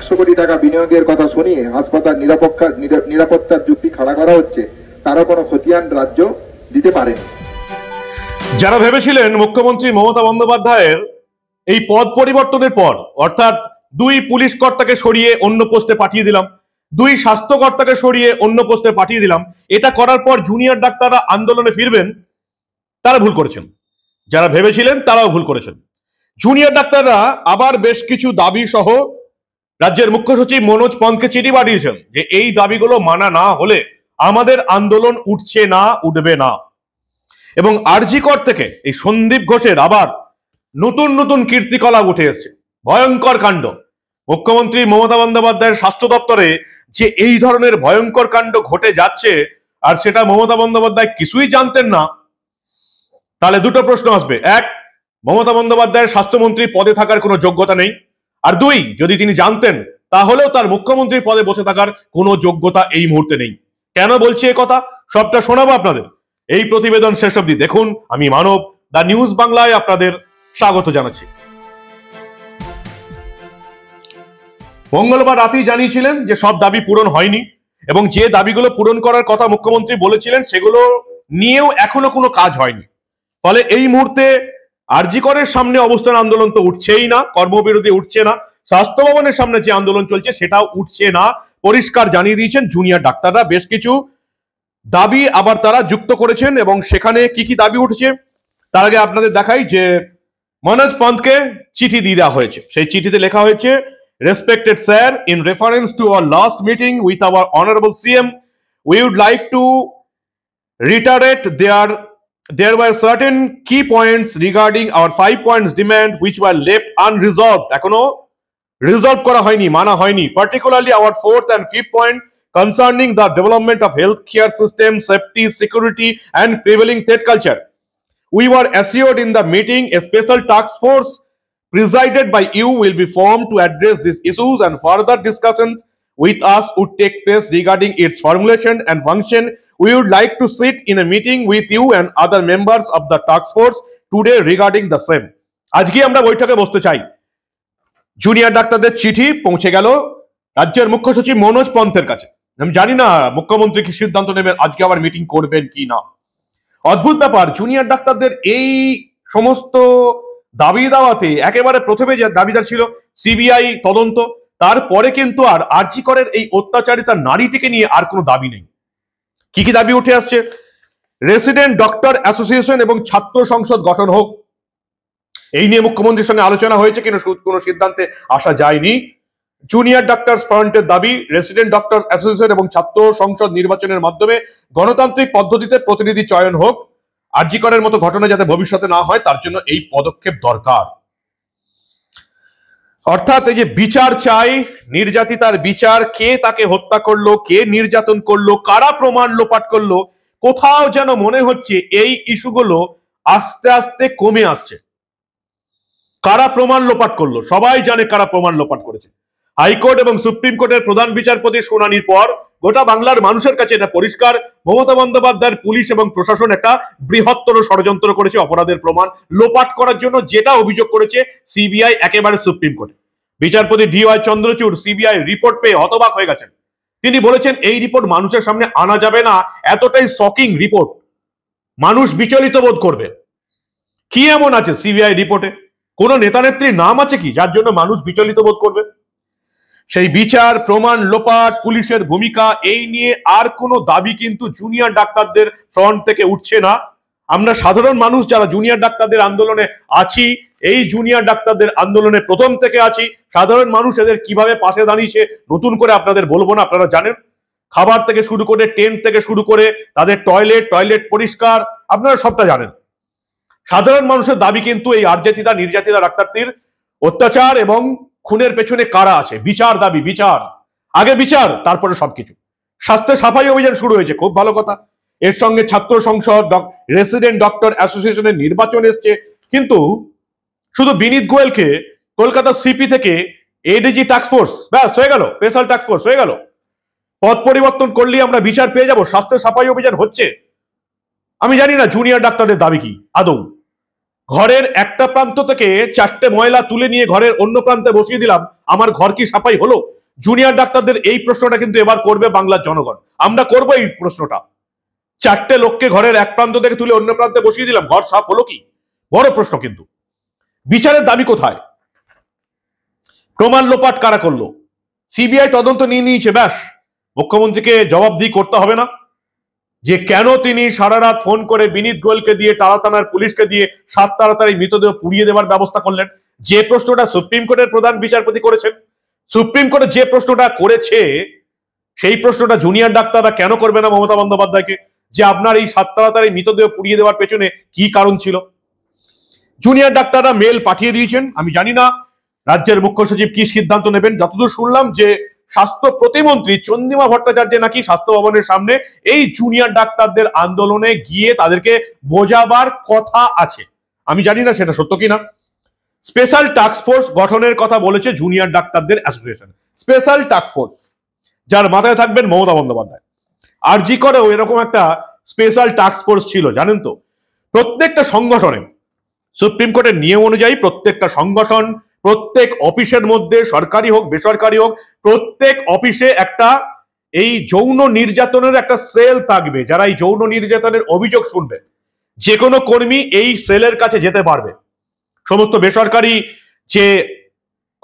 একশো কোটি টাকা বিনিয়োগের কথা শুনিয়ে হাসপাতাল নিরাপত্তার যুক্তি খাড়া করা হচ্ছে তারও কোনো খতিয়ান রাজ্য দিতে পারেনি যারা ভেবেছিলেন মুখ্যমন্ত্রী মমতা বন্দ্যোপাধ্যায়ের এই পদ পরিবর্তনের পর অর্থাৎ দুই পুলিশ কর্তাকে সরিয়ে অন্য পোস্টে পাঠিয়ে দিলাম দুই স্বাস্থ্যকর্তাকে সরিয়ে অন্য পোস্টে পাঠিয়ে দিলাম এটা করার পর জুনিয়র ডাক্তাররা আন্দোলনে ফিরবেন তারা ভুল করেছেন যারা ভেবেছিলেন তারাও ভুল করেছেন জুনিয়র ডাক্তাররা আবার বেশ কিছু দাবি সহ রাজ্যের মুখ্য সচিব মনোজ পন্থকে চিঠি পাঠিয়েছেন যে এই দাবিগুলো মানা না হলে আমাদের আন্দোলন উঠছে না উঠবে না এবং আরজিকর থেকে এই সন্দীপ ঘোষের আবার নতুন নতুন কীর্তিকলাপ উঠে এসছে ভয়ঙ্কর কাণ্ড মুখ্যমন্ত্রী মমতা বন্দ্যোপাধ্যায়ের স্বাস্থ্য দপ্তরে যে এই ধরনের ভয়ঙ্কর কাণ্ড ঘটে যাচ্ছে আর সেটা মমতা বন্দ্যোপাধ্যায় কিছুই জানতেন না তাহলে দুটো প্রশ্ন আসবে এক মমতা বন্দ্যোপাধ্যায়ের স্বাস্থ্যমন্ত্রী পদে থাকার কোনো যোগ্যতা নেই আর দুই যদি তিনি জানতেন তাহলেও তার মুখ্যমন্ত্রী পদে বসে থাকার কোনো যোগ্যতা এই মুহূর্তে নেই কেন বলছি কথা সবটা শোনাবো আপনাদের এই প্রতিবেদন শেষ অব্দি দেখুন আমি মানব দ্য নিউজ বাংলায় আপনাদের স্বাগত জানাচ্ছি মঙ্গলবার রাতেই জানিয়েছিলেন যে সব দাবি পূরণ হয়নি এবং যে দাবিগুলো পূরণ করার কথা মুখ্যমন্ত্রী বলেছিলেন সেগুলো নিয়েও এখনো কোনো কাজ হয়নি ফলে এই মুহূর্তে আরজিকরের সামনে অবস্থান আন্দোলন তো উঠছেই না কর্মবিরতি উঠছে না স্বাস্থ্য ভবনের সামনে যে আন্দোলন চলছে সেটাও উঠছে না পরিষ্কার জানিয়ে দিয়েছেন জুনিয়র ডাক্তাররা বেশ কিছু দাবি আবার তারা যুক্ত করেছেন এবং সেখানে কি কি দাবি উঠছে তার আগে আপনাদের দেখাই যে মনোজ পন্থকে চিঠি দিয়ে দেওয়া হয়েছে সেই চিঠিতে লেখা হয়েছে respected sir in reference to our last meeting with our honourable CM we would like to reiterate there there were certain key points regarding our five points demand which were left unresolved ekono resolve kora hoyni mana hoyni particularly our fourth and fifth point concerning the development of healthcare system safety security and prevailing threat culture we were assured in the meeting a special task force presided by you will be formed to address these issues and further discussions with us would take place regarding its formulation and function. We would like to sit in a meeting with you and other members of the task force today regarding the same. আজকে আমরা বৈঠকে বসতে চাই junior ডাক্তারদের চিঠি পৌঁছে গেল রাজ্যের মুখ্য সচিব মনোজ পন্থের কাছে আমি জানি না মুখ্যমন্ত্রী কি সিদ্ধান্ত নেবেন আজকে আবার মিটিং করবেন কি না অদ্ভুত ব্যাপার জুনিয়র ডাক্তারদের এই সমস্ত দাবি দাওয়াতে একেবারে প্রথমে যে দাবিদার ছিল সিবিআই তদন্ত তারপরে কিন্তু আর আর্জি করের এই অত্যাচারিতা নারীটিকে নিয়ে আর কোনো দাবি নেই কি কি দাবি উঠে আসছে রেসিডেন্ট ডক্টর অ্যাসোসিয়েশন এবং ছাত্র সংসদ গঠন হোক এই নিয়ে মুখ্যমন্ত্রীর সঙ্গে আলোচনা হয়েছে কিন্তু কোনো সিদ্ধান্তে আসা যায়নি জুনিয়র ডক্টর ফ্রন্টের দাবি রেসিডেন্ট ডক্টর অ্যাসোসিয়েশন এবং ছাত্র সংসদ নির্বাচনের মাধ্যমে গণতান্ত্রিক পদ্ধতিতে প্রতিনিধি চয়ন হোক আর্জিকরের মতো ঘটনা যাতে ভবিষ্যতে না হয় তার জন্য এই পদক্ষেপ দরকার অর্থাৎ এই যে বিচার চাই নির্যাতিতার বিচার কে তাকে হত্যা করলো কে নির্যাতন করলো কারা প্রমাণ লোপাট করলো কোথাও যেন মনে হচ্ছে এই ইস্যুগুলো আস্তে আস্তে কমে আসছে কারা প্রমাণ লোপাট করলো সবাই জানে কারা প্রমাণ লোপাট করেছে হাইকোর্ট এবং সুপ্রিম কোর্টের প্রধান বিচারপতি শুনানির পর গোটা বাংলার মানুষের কাছে এটা পরিষ্কার মমতা বন্দ্যোপাধ্যায়ের পুলিশ এবং প্রশাসন একটা বৃহত্তর ষড়যন্ত্র করেছে অপরাধের প্রমাণ লোপাট করার জন্য যেটা অভিযোগ করেছে সিবিআই একেবারে সুপ্রিম কোর্টে বিচারপতি D Y Chandrachud CBI report পেয়ে হতবাক হয়ে গেছেন তিনি বলেছেন এই রিপোর্ট মানুষের সামনে আনা যাবে না এতটাই শকিং রিপোর্ট মানুষ বিচলিত বোধ করবে কি এমন আছে সিবিআই রিপোর্টে কোনো নেতা নেত্রীর নাম আছে কি যার জন্য মানুষ বিচলিত বোধ করবে সেই বিচার প্রমাণ লোপাট পুলিশের ভূমিকা এই নিয়ে আর কোনো দাবি কিন্তু জুনিয়র ডাক্তারদের ফ্রন্ট থেকে উঠছে না আমরা সাধারণ মানুষ যারা জুনিয়র ডাক্তারদের আন্দোলনে আছি এই জুনিয়র ডাক্তারদের আন্দোলনে প্রথম থেকে আছি সাধারণ মানুষ এদের কিভাবে পাশে দাঁড়িয়েছে নতুন করে আপনাদের বলবো না আপনারা জানেন খাবার থেকে শুরু করে টেন্ট থেকে শুরু করে তাদের টয়লেট টয়লেট পরিষ্কার আপনারা সবটা জানেন সাধারণ মানুষের দাবি কিন্তু এই আর্যাতিতা নির্যাতিতা ডাক্তারটির অত্যাচার এবং খুনের পেছনে কারা আছে বিচার দাবি বিচার আগে বিচার তারপরে সবকিছু স্বাস্থ্য সাফাই অভিযান শুরু হয়েছে খুব ভালো কথা এর সঙ্গে ছাত্র সংসদ রেসিডেন্ট ডক্টর অ্যাসোসিয়েশনের নির্বাচন এসছে কিন্তু শুধু বিনীত গোয়েলকে কলকাতা সিপি থেকে এডিজি ফোর্স ব্যাস হয়ে গেল স্পেশাল ফোর্স হয়ে গেল পদ পরিবর্তন করলে আমরা বিচার পেয়ে যাব স্বাস্থ্য সাফাই অভিযান হচ্ছে আমি জানি না জুনিয়র ডাক্তারদের দাবি কি আদৌ ঘরের একটা প্রান্ত থেকে চারটে ময়লা তুলে নিয়ে ঘরের অন্য প্রান্তে বসিয়ে দিলাম আমার ঘর কি সাফাই হলো জুনিয়র ডাক্তারদের এই প্রশ্নটা কিন্তু এবার করবে বাংলার জনগণ আমরা করব এই প্রশ্নটা চারটে লোককে ঘরের এক প্রান্ত থেকে তুলে অন্য প্রান্তে বসিয়ে দিলাম ঘর সাফ হলো কি বড় প্রশ্ন কিন্তু বিচারের দাবি কোথায় প্রমাণ লোপাট কারা করলো সিবিআই তদন্ত নিয়ে নিয়েছে ব্যাস মুখ্যমন্ত্রীকে জবাবদিহি করতে হবে না যে কেন তিনি সারা রাত ফোন করে বিনীত গোয়েলকে দিয়ে টালা থানার পুলিশকে দিয়ে সাত তাড়াতাড়ি মৃতদেহ পুড়িয়ে দেওয়ার ব্যবস্থা করলেন যে প্রশ্নটা সুপ্রিম কোর্টের প্রধান বিচারপতি করেছেন সুপ্রিম কোর্টে যে প্রশ্নটা করেছে সেই প্রশ্নটা জুনিয়র ডাক্তাররা কেন করবে না মমতা বন্দ্যোপাধ্যায়কে যে আপনার এই সাত তাড়াতাড়ি মৃতদেহ পুড়িয়ে দেওয়ার পেছনে কি কারণ ছিল জুনিয়র ডাক্তাররা মেল পাঠিয়ে দিয়েছেন আমি জানি না রাজ্যের মুখ্য সচিব কি সিদ্ধান্ত নেবেন যতদূর শুনলাম যে স্বাস্থ্য প্রতিমন্ত্রী চন্দিমা ভট্টাচার্য নাকি স্বাস্থ্য ভবনের সামনে এই জুনিয়র ডাক্তারদের আন্দোলনে গিয়ে তাদেরকে বোঝাবার কথা আছে আমি জানি না সেটা সত্য কিনা স্পেশাল টাস্ক ফোর্স গঠনের কথা বলেছে জুনিয়র ডাক্তারদের অ্যাসোসিয়েশন স্পেশাল টাস্ক ফোর্স যার মাথায় থাকবেন মমতা বন্দ্যোপাধ্যায় আর জি করেও এরকম একটা স্পেশাল টাস্ক ফোর্স ছিল জানেন তো প্রত্যেকটা সংগঠনে সুপ্রিম কোর্টের নিয়ম অনুযায়ী প্রত্যেকটা সংগঠন প্রত্যেক অফিসের মধ্যে সরকারি হোক বেসরকারি হোক প্রত্যেক অফিসে একটা এই যৌন নির্যাতনের একটা সেল থাকবে যারা এই যৌন নির্যাতনের অভিযোগ শুনবে যে কোনো কর্মী এই সেলের কাছে যেতে পারবে সমস্ত বেসরকারি যে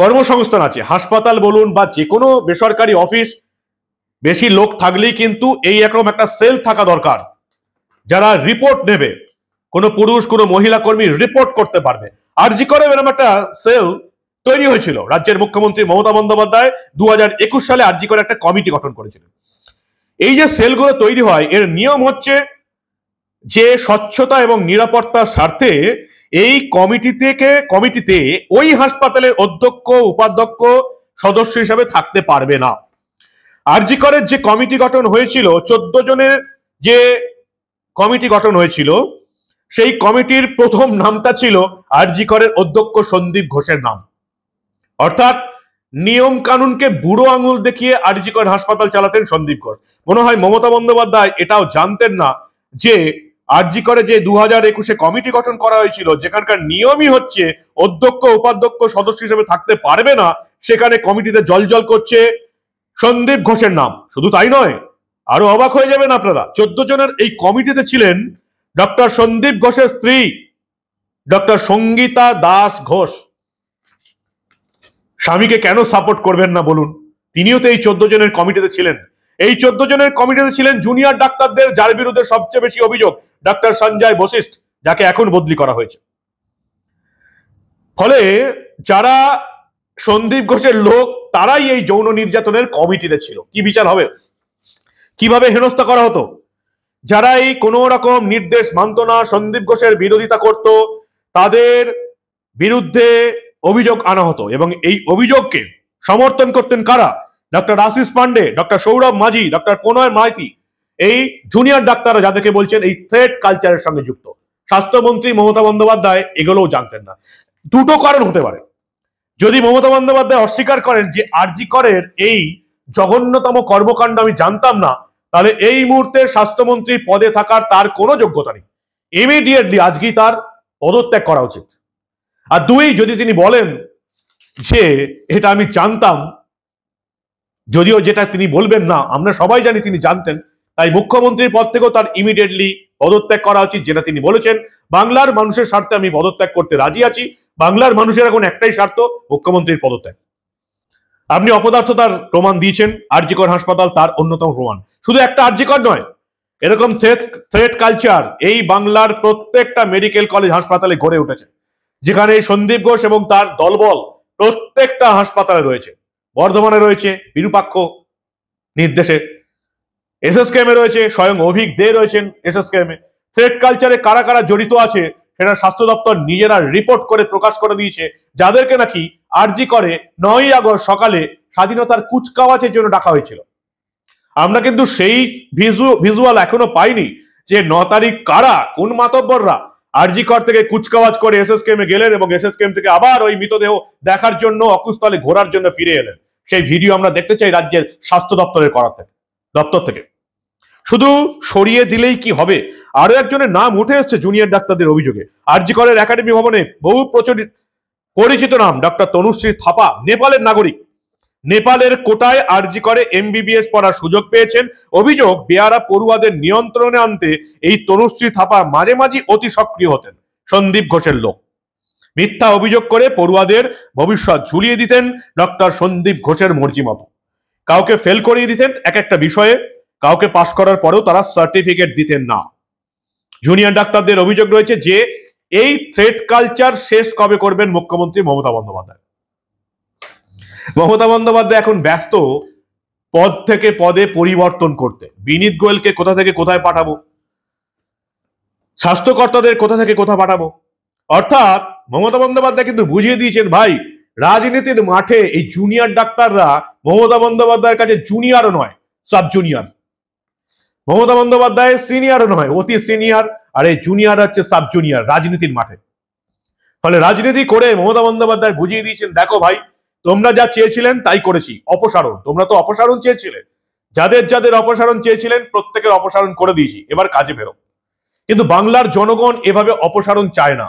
কর্মসংস্থান আছে হাসপাতাল বলুন বা যে কোনো বেসরকারি অফিস বেশি লোক থাকলেই কিন্তু এই একরকম একটা সেল থাকা দরকার যারা রিপোর্ট নেবে কোনো পুরুষ কোনো মহিলা কর্মী রিপোর্ট করতে পারবে আর জি করে এরকম একটা সেল তৈরি হয়েছিল রাজ্যের মুখ্যমন্ত্রী মমতা বন্দ্যোপাধ্যায় দু সালে আর জি করে একটা কমিটি গঠন করেছিলেন এই যে সেলগুলো তৈরি হয় এর নিয়ম হচ্ছে যে স্বচ্ছতা এবং নিরাপত্তার স্বার্থে এই কমিটি থেকে কমিটিতে ওই হাসপাতালের অধ্যক্ষ উপাধ্যক্ষ সদস্য হিসাবে থাকতে পারবে না আরজি করের যে কমিটি গঠন হয়েছিল চোদ্দ জনের যে কমিটি গঠন হয়েছিল সেই কমিটির প্রথম নামটা ছিল আরজিকরের অধ্যক্ষ সন্দীপ ঘোষের নাম অর্থাৎ নিয়ম কানুনকে বুড়ো আঙুল দেখিয়ে আরজিকর হাসপাতাল চালাতেন সন্দীপ ঘোষ মনে হয় মমতা বন্দ্যোপাধ্যায় এটাও জানতেন না যে আরজিকরে যে দু হাজার একুশে কমিটি গঠন করা হয়েছিল যেখানকার নিয়মই হচ্ছে অধ্যক্ষ উপাধ্যক্ষ সদস্য হিসেবে থাকতে পারবে না সেখানে কমিটিতে জলজল করছে সন্দীপ ঘোষের নাম শুধু তাই নয় আরো অবাক হয়ে যাবেন আপনারা চোদ্দ জনের এই কমিটিতে ছিলেন ডক্টর সন্দীপ ঘোষের স্ত্রী ডক্টর সঙ্গীতা দাস ঘোষ স্বামীকে কেন সাপোর্ট করবেন না বলুন তিনিও তো এই চোদ্দ জনের কমিটিতে ছিলেন এই চোদ্দ জনের কমিটিতে ছিলেন জুনিয়র ডাক্তারদের যার বিরুদ্ধে সবচেয়ে বেশি অভিযোগ ডাক্তার সঞ্জয় বশিষ্ঠ যাকে এখন বদলি করা হয়েছে ফলে যারা সন্দীপ ঘোষের লোক তারাই এই যৌন নির্যাতনের কমিটিতে ছিল কি বিচার হবে কিভাবে হেনস্থা করা হতো যারা এই রকম নির্দেশ মানত না সন্দীপ ঘোষের বিরোধিতা করত তাদের বিরুদ্ধে অভিযোগ আনা হতো এবং এই অভিযোগকে সমর্থন করতেন কারা doctor Ashish Pandey doctor Sourav Majhi doctor প্রণয় মাইতি এই জুনিয়র ডাক্তাররা যাদেরকে বলছেন এই থ্রেড কালচারের সঙ্গে যুক্ত স্বাস্থ্যমন্ত্রী মমতা বন্দ্যোপাধ্যায় এগুলোও জানতেন না দুটো কারণ হতে পারে যদি মমতা বন্দ্যোপাধ্যায় অস্বীকার করেন যে আরজি করের এই জঘন্যতম কর্মকাণ্ড আমি জানতাম না তাহলে এই মুহূর্তে স্বাস্থ্যমন্ত্রী পদে থাকার তার কোনো যোগ্যতা নেই ইমিডিয়েটলি আজকেই তার পদত্যাগ করা উচিত আর দুই যদি তিনি বলেন যে এটা আমি জানতাম যদিও যেটা তিনি বলবেন না আমরা সবাই জানি তিনি জানতেন তাই মুখ্যমন্ত্রীর পদ থেকেও তার ইমিডিয়েটলি পদত্যাগ করা উচিত যেটা তিনি বলেছেন বাংলার মানুষের স্বার্থে আমি পদত্যাগ করতে রাজি আছি বাংলার মানুষের এখন একটাই স্বার্থ মুখ্যমন্ত্রীর পদত্যাগ আপনি অপদার্থ তার প্রমাণ দিয়েছেন আর্যিকর হাসপাতাল তার অন্যতম প্রমাণ শুধু একটা আর্যিকর নয় এরকম থ্রেট কালচার এই বাংলার প্রত্যেকটা মেডিকেল কলেজ হাসপাতালে গড়ে উঠেছে যেখানে সন্দীপ ঘোষ এবং তার দলবল প্রত্যেকটা হাসপাতালে রয়েছে বর্ধমানে রয়েছে বিরূপাক্ষ নির্দেশে এসএসকেএম কেমে রয়েছে স্বয়ং অভিক দে রয়েছেন এস কেমে থ্রেড কালচারে কারা কারা জড়িত আছে সেটা স্বাস্থ্য দপ্তর নিজেরা রিপোর্ট করে প্রকাশ করে দিয়েছে যাদেরকে নাকি আর্জি করে নয়ই আগস্ট সকালে স্বাধীনতার কুচকাওয়াজের জন্য ডাকা হয়েছিল আমরা কিন্তু সেই ভিজুয়াল এখনো পাইনি যে ন তারিখ কারা কোন মাতব্বররা আরজিকর থেকে কুচকাওয়াজ করে এসএসকেমে গেলেন এবং কেম থেকে আবার ওই মৃতদেহ দেখার জন্য অকুস্থলে ঘোরার জন্য ফিরে এলেন সেই ভিডিও আমরা দেখতে চাই রাজ্যের স্বাস্থ্য দপ্তরের করার থেকে দপ্তর থেকে শুধু সরিয়ে দিলেই কি হবে আরো একজনের নাম উঠে এসছে জুনিয়র ডাক্তারদের অভিযোগে আরজিকরের একাডেমি ভবনে বহু প্রচলিত পরিচিত নাম ডক্টর তনুশ্রী থাপা নেপালের নাগরিক নেপালের কোটায় আরজি করে এমবিবিএস পড়ার সুযোগ পেয়েছেন অভিযোগ বেয়ারা পড়ুয়াদের নিয়ন্ত্রণে আনতে এই তনুশ্রী থাপা মাঝে মাঝে অতি সক্রিয় হতেন সন্দীপ ঘোষের লোক মিথ্যা অভিযোগ করে পড়ুয়াদের ভবিষ্যৎ ঝুলিয়ে দিতেন ডক্টর সন্দীপ ঘোষের মর্জি মতো কাউকে ফেল করিয়ে দিতেন এক একটা বিষয়ে কাউকে পাশ করার পরেও তারা সার্টিফিকেট দিতেন না জুনিয়র ডাক্তারদের অভিযোগ রয়েছে যে এই থ্রেড কালচার শেষ কবে করবেন মুখ্যমন্ত্রী মমতা বন্দ্যোপাধ্যায় মমতা বন্দ্যোপাধ্যায় এখন ব্যস্ত পদ থেকে পদে পরিবর্তন করতে বিনীত গোয়েলকে কোথা থেকে কোথায় পাঠাবো স্বাস্থ্যকর্তাদের কোথা থেকে কোথা পাঠাবো অর্থাৎ মমতা বন্দ্যোপাধ্যায় কিন্তু বুঝিয়ে দিয়েছেন ভাই রাজনীতির মাঠে এই জুনিয়র ডাক্তাররা মমতা বন্দ্যোপাধ্যায়ের কাছে জুনিয়রও নয় সাব জুনিয়র মমতা বন্দ্যোপাধ্যায় সিনিয়রও নয় অতি সিনিয়র আর এই জুনিয়র হচ্ছে সাব জুনিয়র রাজনীতির মাঠে ফলে রাজনীতি করে মমতা বন্দ্যোপাধ্যায় বুঝিয়ে দিয়েছেন দেখো ভাই তোমরা যা চেয়েছিলেন তাই করেছি অপসারণ তোমরা তো অপসারণ চেয়েছিলে যাদের যাদের অপসারণ চেয়েছিলেন প্রত্যেকের অপসারণ করে দিয়েছি এবার কাজে বেরো কিন্তু বাংলার জনগণ এভাবে অপসারণ চায় না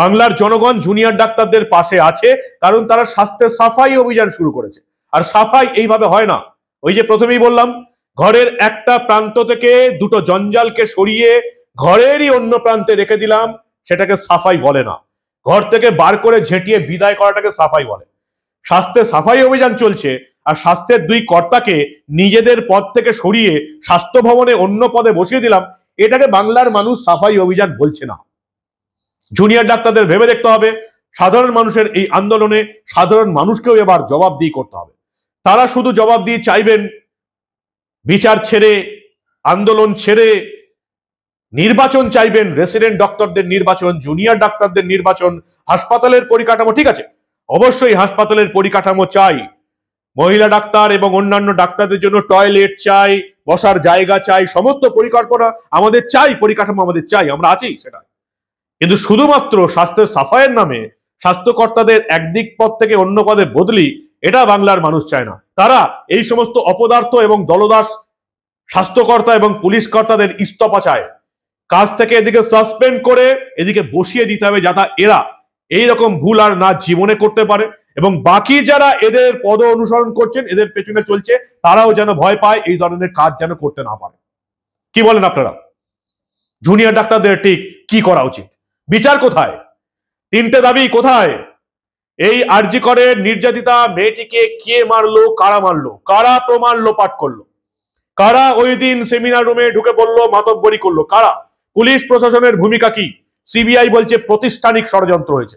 বাংলার জনগণ জুনিয়র ডাক্তারদের পাশে আছে কারণ তারা স্বাস্থ্যের সাফাই অভিযান শুরু করেছে আর সাফাই এইভাবে হয় না ওই যে প্রথমেই বললাম ঘরের একটা প্রান্ত থেকে দুটো জঞ্জালকে সরিয়ে ঘরেরই অন্য প্রান্তে রেখে দিলাম সেটাকে সাফাই বলে না ঘর থেকে বার করে ঝেঁটিয়ে বিদায় করাটাকে সাফাই বলে স্বাস্থ্যের সাফাই অভিযান চলছে আর স্বাস্থ্যের দুই কর্তাকে নিজেদের পদ থেকে সরিয়ে স্বাস্থ্য ভবনে অন্য পদে বসিয়ে দিলাম এটাকে বাংলার মানুষ সাফাই অভিযান বলছে না জুনিয়র ডাক্তারদের ভেবে দেখতে হবে সাধারণ মানুষের এই আন্দোলনে সাধারণ মানুষকেও এবার জবাব দিয়ে করতে হবে তারা শুধু জবাব দিয়ে চাইবেন বিচার ছেড়ে আন্দোলন ছেড়ে নির্বাচন চাইবেন রেসিডেন্ট ডক্টরদের নির্বাচন জুনিয়র ডাক্তারদের নির্বাচন হাসপাতালের পরিকাঠামো ঠিক আছে অবশ্যই হাসপাতালের পরিকাঠামো চাই মহিলা ডাক্তার এবং অন্যান্য ডাক্তারদের জন্য টয়লেট চাই বসার জায়গা চাই সমস্ত পরিকল্পনা আমাদের চাই পরিকাঠামো আমাদের চাই আমরা আছি সেটা কিন্তু শুধুমাত্র স্বাস্থ্যের সাফাইয়ের নামে স্বাস্থ্যকর্তাদের একদিক পদ থেকে অন্য পদে বদলি এটা বাংলার মানুষ চায় না তারা এই সমস্ত অপদার্থ এবং দলদাস স্বাস্থ্যকর্তা এবং পুলিশ কর্তাদের ইস্তফা চায় কাজ থেকে এদিকে সাসপেন্ড করে এদিকে বসিয়ে দিতে হবে যাতে এরা এই রকম ভুল আর না জীবনে করতে পারে এবং বাকি যারা এদের পদ অনুসরণ করছেন এদের পেছনে চলছে তারাও যেন ভয় পায় এই ধরনের কাজ যেন করতে না পারে কি বলেন আপনারা জুনিয়র ডাক্তারদের ঠিক কি করা উচিত বিচার কোথায় তিনটে দাবি কোথায় এই আর্জি করে নির্যাতিতা মেয়েটিকে কে মারলো কারা মারলো কারা প্রমাণ লোপাট করলো কারা ওই দিন সেমিনার রুমে ঢুকে পড়লো মাতব্বরি করলো কারা পুলিশ প্রশাসনের ভূমিকা কি সিবিআই বলছে প্রতিষ্ঠানিক ষড়যন্ত্র হয়েছে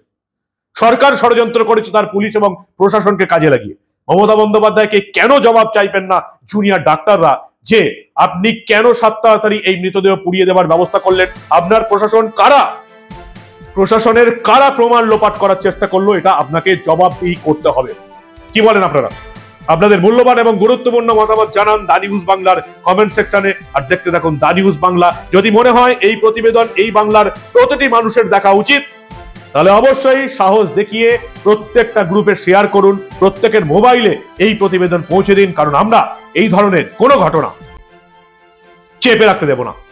সরকার ষড়যন্ত্র করেছে তার পুলিশ এবং প্রশাসনকে কাজে লাগিয়ে মমতা বন্দ্যোপাধ্যায়কে কেন জবাব চাইবেন না জুনিয়র ডাক্তাররা যে আপনি কেন সাত তাড়াতাড়ি এই মৃতদেহ পুড়িয়ে দেওয়ার ব্যবস্থা করলেন আপনার প্রশাসন কারা প্রশাসনের কারা প্রমাণ লোপাট করার চেষ্টা করলো এটা আপনাকে জবাবদিহি করতে হবে কি বলেন আপনারা আপনাদের মূল্যবান এবং গুরুত্বপূর্ণ মতামত জানান দা নিউজ বাংলার কমেন্ট সেকশনে আর দেখতে থাকুন দা নিউজ বাংলা যদি মনে হয় এই প্রতিবেদন এই বাংলার প্রতিটি মানুষের দেখা উচিত তাহলে অবশ্যই সাহস দেখিয়ে প্রত্যেকটা গ্রুপে শেয়ার করুন প্রত্যেকের মোবাইলে এই প্রতিবেদন পৌঁছে দিন কারণ আমরা এই ধরনের কোনো ঘটনা চেপে রাখতে দেব না